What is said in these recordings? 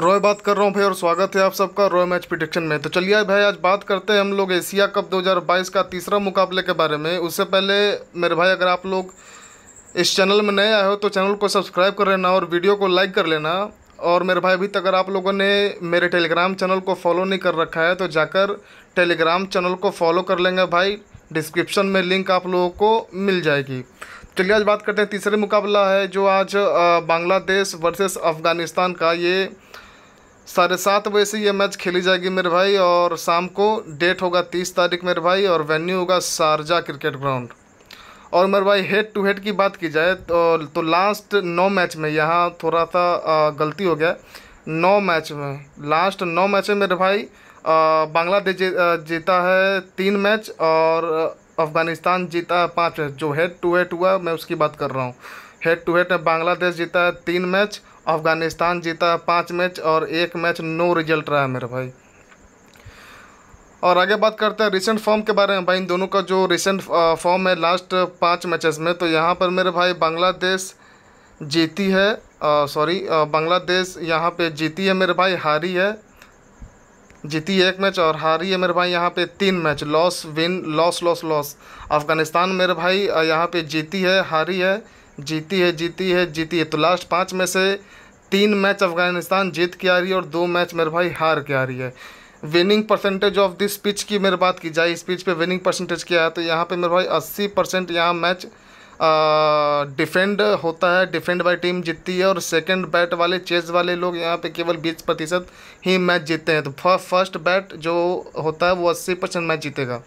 रॉय बात कर रहा हूँ भाई और स्वागत है आप सबका रॉय मैच प्रिडिक्शन में तो चलिए भाई आज बात करते हैं हम लोग एशिया कप 2022 का तीसरा मुकाबले के बारे में उससे पहले मेरे भाई अगर आप लोग इस चैनल में नए आए हो तो चैनल को सब्सक्राइब कर लेना और वीडियो को लाइक कर लेना और मेरे भाई अभी तक अगर आप लोगों ने मेरे टेलीग्राम चैनल को फॉलो नहीं कर रखा है तो जाकर टेलीग्राम चैनल को फॉलो कर लेंगे भाई डिस्क्रिप्शन में लिंक आप लोगों को मिल जाएगी चलिए आज बात करते हैं तीसरे मुकाबला है जो आज बांग्लादेश वर्सेस अफ़गानिस्तान का ये साढ़े सात बजे से ये मैच खेली जाएगी मेरे भाई और शाम को डेट होगा तीस तारीख मेरे भाई और वेन्यू होगा शारजा क्रिकेट ग्राउंड और मेरे भाई हेड टू हेड की बात की जाए तो तो लास्ट नौ मैच में यहाँ थोड़ा सा गलती हो गया नौ मैच में लास्ट नौ मैच में मेरे भाई बांग्लादेश जीता है तीन मैच और अफ़गानिस्तान जीता है पाँच मैच जो हेड टू हेड हुआ मैं उसकी बात कर रहा हूँ हेड टू हेड में बांग्लादेश जीता है तीन मैच अफ़गानिस्तान जीता पाँच मैच और एक मैच नो रिजल्ट रहा मेरे भाई और आगे बात करते हैं रिसेंट फॉर्म के बारे में भाई इन दोनों का जो रिसेंट फॉर्म है लास्ट पाँच मैचेस में तो यहाँ पर मेरे भाई बांग्लादेश जीती है सॉरी बांग्लादेश यहाँ पे जीती है मेरे भाई हारी है जीती एक मैच और हारी है मेरे भाई यहाँ पे तीन match loss win loss loss loss Afghanistan मेरे भाई यहाँ पे जीती है हारी है जीती है जीती है जीती है तो लास्ट पाँच में से तीन मैच अफगानिस्तान जीत के आ रही है और दो मैच मेरे भाई हार के आ रही है winning percentage of this pitch की मेरे बात की जाए इस पिच पे विनिंग परसेंटेज क्या है तो यहाँ पे मेरे भाई 80 परसेंट यहाँ मैच डिफेंड होता है डिफेंड बाय टीम जीतती है और सेकंड बैट वाले चेस वाले लोग यहाँ पे केवल 20 प्रतिशत ही मैच जीतते हैं तो फर्स्ट बैट जो होता है वो 80 परसेंट मैच जीतेगा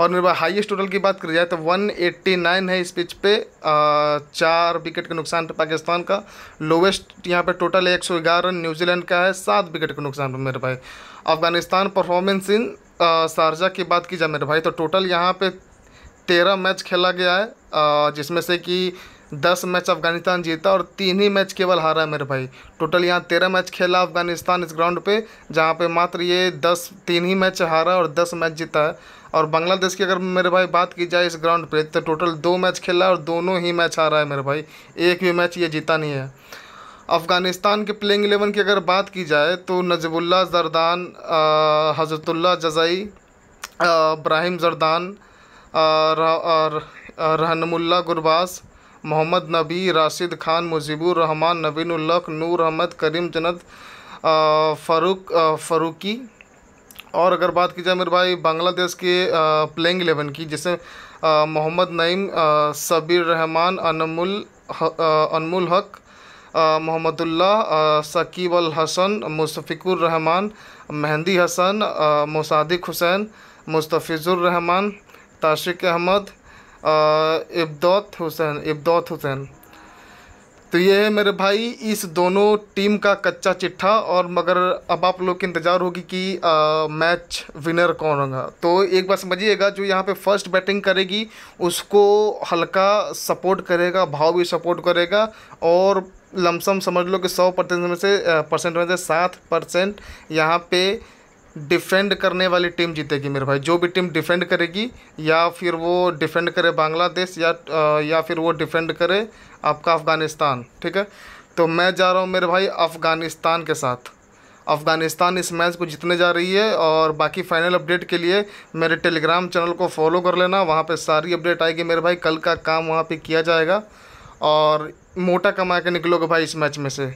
और मेरे हाईएस्ट टोटल की बात करी जाए तो 189 है इस पिच पे आ, चार विकेट के नुकसान पे पाकिस्तान का लोवेस्ट यहाँ पे टोटल है एक न्यूजीलैंड का है सात विकेट के नुकसान पर मेरे भाई अफगानिस्तान परफॉर्मेंस इन शारजा की बात की जाए मेरे भाई तो टोटल यहाँ पर तेरह मैच खेला गया है जिसमें से कि दस मैच अफगानिस्तान जीता और तीन ही मैच केवल हारा मेरे भाई टोटल यहाँ तेरह मैच खेला अफगानिस्तान इस ग्राउंड पे जहाँ पे मात्र ये दस तीन ही मैच हारा और दस मैच जीता है और बांग्लादेश की अगर मेरे भाई बात की जाए इस ग्राउंड पे तो टोटल दो मैच खेला और दोनों ही मैच हारा है मेरे भाई एक भी मैच ये जीता नहीं है अफ़गानिस्तान के प्लेइंग एलेवन की अगर बात की जाए तो नजबुल्ला जरदान हजरतुल्ला जजई इब्राहिम जरदान रहनमुल्ला गुरबाज़ मोहम्मद नबी राशिद खान मुजीबुर रहमान नबीनुल्लक नूर अहमद करीम जन्नत फ़ारूक फ़ारूकी और अगर बात की जाए मेरे भाई बांग्लादेश के प्लेइंग एलेवन की जैसे मोहम्मद नईम सबीर रहमान अनमुल अनमुल हक मोहम्मदुल्ला शकीब अल हसन मुस्तफ़िकुर रहमान मेहंदी हसन मुसादिक हुसैन मुस्तफ़िज़ुर रहमान ताशिक अहमद इब्दौत हुसैन इब्दौत हुसैन तो ये है मेरे भाई इस दोनों टीम का कच्चा चिट्ठा और मगर अब आप लोग की इंतज़ार होगी कि आ, मैच विनर कौन होगा तो एक बार समझिएगा जो यहाँ पे फर्स्ट बैटिंग करेगी उसको हल्का सपोर्ट करेगा भाव भी सपोर्ट करेगा और लमसम समझ लो कि सौ परसेंट में से परसेंट में से सात परसेंट यहाँ पे डिफेंड करने वाली टीम जीतेगी मेरे भाई जो भी टीम डिफेंड करेगी या फिर वो डिफेंड करे बांग्लादेश या या फिर वो डिफेंड करे आपका अफ़गानिस्तान ठीक है तो मैं जा रहा हूँ मेरे भाई अफ़गानिस्तान के साथ अफ़गानिस्तान इस मैच को जीतने जा रही है और बाकी फाइनल अपडेट के लिए मेरे टेलीग्राम चैनल को फॉलो कर लेना वहाँ पर सारी अपडेट आएगी मेरे भाई कल का काम वहाँ पर किया जाएगा और मोटा कमा के निकलोगे भाई इस मैच में से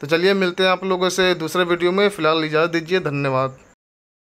तो चलिए मिलते हैं आप लोगों से दूसरे वीडियो में फ़िलहाल इजाज़त दीजिए धन्यवाद